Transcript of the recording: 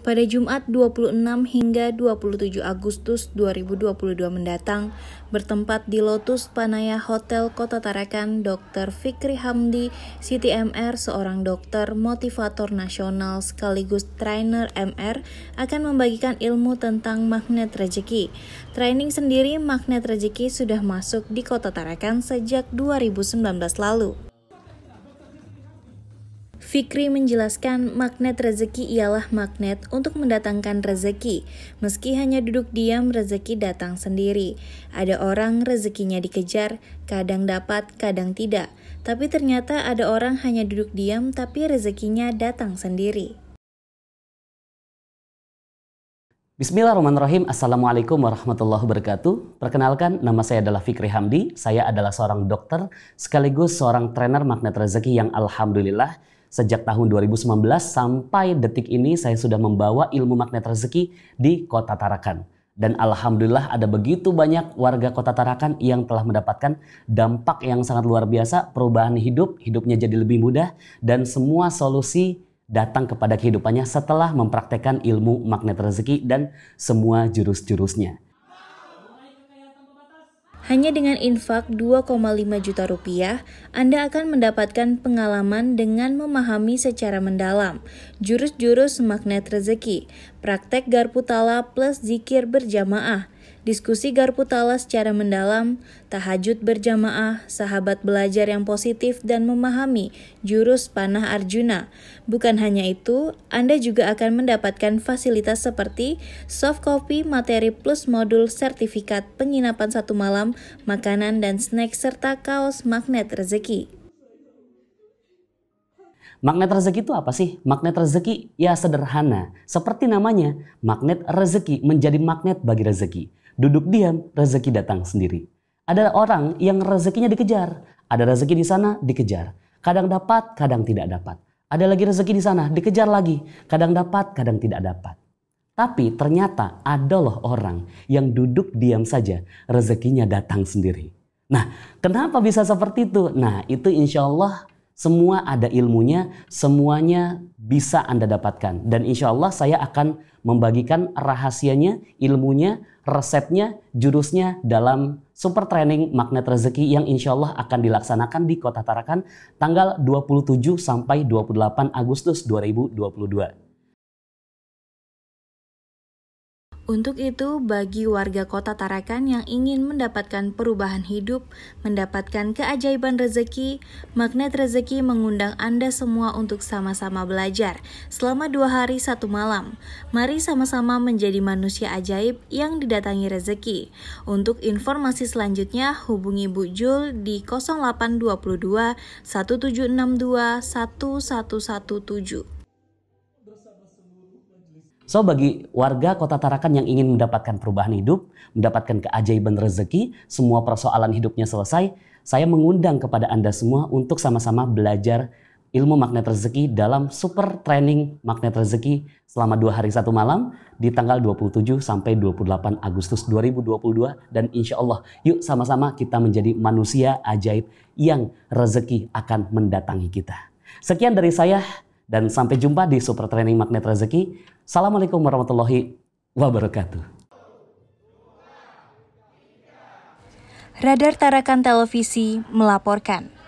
Pada Jumat 26 hingga 27 Agustus 2022 mendatang, bertempat di Lotus Panaya Hotel Kota Tarakan, Dr. Fikri Hamdi, CTMR, seorang dokter motivator nasional sekaligus trainer MR, akan membagikan ilmu tentang magnet rezeki. Training sendiri magnet rezeki sudah masuk di Kota Tarakan sejak 2019 lalu. Fikri menjelaskan magnet rezeki ialah magnet untuk mendatangkan rezeki. Meski hanya duduk diam, rezeki datang sendiri. Ada orang rezekinya dikejar, kadang dapat, kadang tidak. Tapi ternyata ada orang hanya duduk diam tapi rezekinya datang sendiri. Bismillahirrahmanirrahim. Assalamualaikum warahmatullahi wabarakatuh. Perkenalkan, nama saya adalah Fikri Hamdi. Saya adalah seorang dokter sekaligus seorang trainer magnet rezeki yang alhamdulillah Sejak tahun 2019 sampai detik ini saya sudah membawa ilmu magnet rezeki di Kota Tarakan. Dan alhamdulillah ada begitu banyak warga Kota Tarakan yang telah mendapatkan dampak yang sangat luar biasa, perubahan hidup, hidupnya jadi lebih mudah dan semua solusi datang kepada kehidupannya setelah mempraktekkan ilmu magnet rezeki dan semua jurus-jurusnya. Hanya dengan infak 2,5 juta rupiah, Anda akan mendapatkan pengalaman dengan memahami secara mendalam jurus-jurus magnet rezeki, praktek garpu tala plus zikir berjamaah, diskusi garpu tala secara mendalam, tahajud berjamaah, sahabat belajar yang positif dan memahami jurus panah Arjuna. Bukan hanya itu, Anda juga akan mendapatkan fasilitas seperti soft copy, materi plus modul sertifikat penginapan satu malam, makanan dan snack serta kaos magnet rezeki. Magnet rezeki itu apa sih? Magnet rezeki ya sederhana. Seperti namanya, magnet rezeki menjadi magnet bagi rezeki. Duduk diam, rezeki datang sendiri. Ada orang yang rezekinya dikejar. Ada rezeki di sana, dikejar. Kadang dapat, kadang tidak dapat. Ada lagi rezeki di sana, dikejar lagi. Kadang dapat, kadang tidak dapat. Tapi ternyata ada loh orang yang duduk diam saja, rezekinya datang sendiri. Nah, kenapa bisa seperti itu? Nah, itu insya Allah semua ada ilmunya, semuanya bisa Anda dapatkan. Dan insya Allah saya akan membagikan rahasianya, ilmunya, resepnya, jurusnya dalam super training magnet rezeki yang insya Allah akan dilaksanakan di Kota Tarakan tanggal 27 sampai 28 Agustus 2022. Untuk itu, bagi warga kota Tarakan yang ingin mendapatkan perubahan hidup, mendapatkan keajaiban rezeki, magnet rezeki mengundang Anda semua untuk sama-sama belajar selama dua hari satu malam. Mari sama-sama menjadi manusia ajaib yang didatangi rezeki. Untuk informasi selanjutnya, hubungi Bu Jul di 0822 1762 1117. So bagi warga kota Tarakan yang ingin mendapatkan perubahan hidup, mendapatkan keajaiban rezeki, semua persoalan hidupnya selesai, saya mengundang kepada Anda semua untuk sama-sama belajar ilmu magnet rezeki dalam super training magnet rezeki selama dua hari satu malam di tanggal 27 sampai 28 Agustus 2022 dan insya Allah yuk sama-sama kita menjadi manusia ajaib yang rezeki akan mendatangi kita. Sekian dari saya, dan sampai jumpa di Super Training Magnet Rezeki. Assalamualaikum warahmatullahi wabarakatuh. Radar Tarakan Televisi melaporkan.